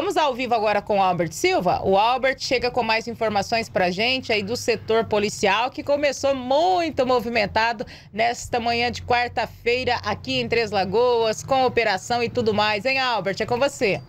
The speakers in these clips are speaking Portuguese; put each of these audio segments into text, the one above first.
Vamos ao vivo agora com o Albert Silva. O Albert chega com mais informações para gente aí do setor policial que começou muito movimentado nesta manhã de quarta-feira aqui em Três Lagoas com operação e tudo mais. Hein, Albert? É com você.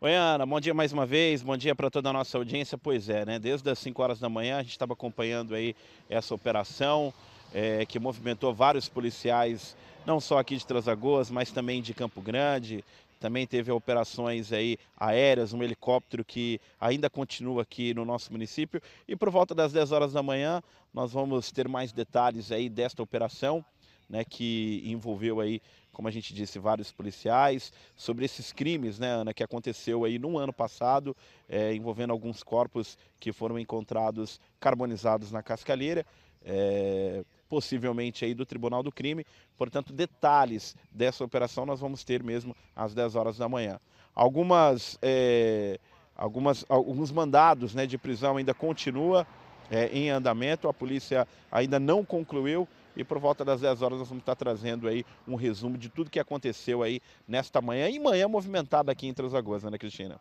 Oi, Ana, bom dia mais uma vez, bom dia para toda a nossa audiência. Pois é, né? Desde as 5 horas da manhã a gente estava acompanhando aí essa operação é, que movimentou vários policiais não só aqui de Transagoas, mas também de Campo Grande. Também teve operações aí aéreas, um helicóptero que ainda continua aqui no nosso município. E por volta das 10 horas da manhã, nós vamos ter mais detalhes aí desta operação, né, que envolveu aí como a gente disse, vários policiais, sobre esses crimes, né, Ana, que aconteceu aí no ano passado, é, envolvendo alguns corpos que foram encontrados carbonizados na cascalheira. É, possivelmente aí do Tribunal do Crime. Portanto, detalhes dessa operação nós vamos ter mesmo às 10 horas da manhã. Algumas, é, algumas alguns mandados né, de prisão ainda continua é, em andamento, a polícia ainda não concluiu e por volta das 10 horas nós vamos estar trazendo aí um resumo de tudo que aconteceu aí nesta manhã e manhã movimentada aqui em Transagoza, né, Cristina?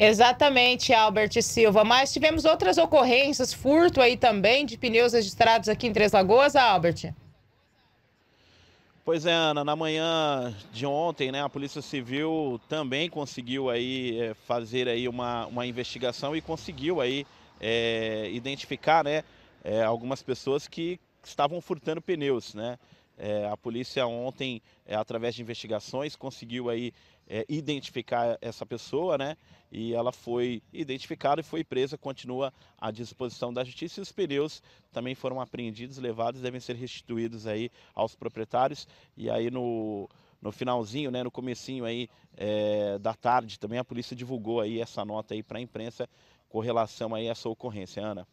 Exatamente, Albert Silva. Mas tivemos outras ocorrências, furto aí também de pneus registrados aqui em Três Lagoas, Albert. Pois é, Ana, na manhã de ontem, né, a Polícia Civil também conseguiu aí eh, fazer aí uma, uma investigação e conseguiu aí é, identificar, né, é, algumas pessoas que estavam furtando pneus, né? É, a polícia ontem, é, através de investigações, conseguiu aí é, identificar essa pessoa, né? E ela foi identificada e foi presa, continua à disposição da justiça. E os pneus também foram apreendidos, levados, devem ser restituídos aí aos proprietários. E aí no no finalzinho, né, no comecinho aí é, da tarde, também a polícia divulgou aí essa nota aí para a imprensa com relação aí a essa ocorrência, Ana.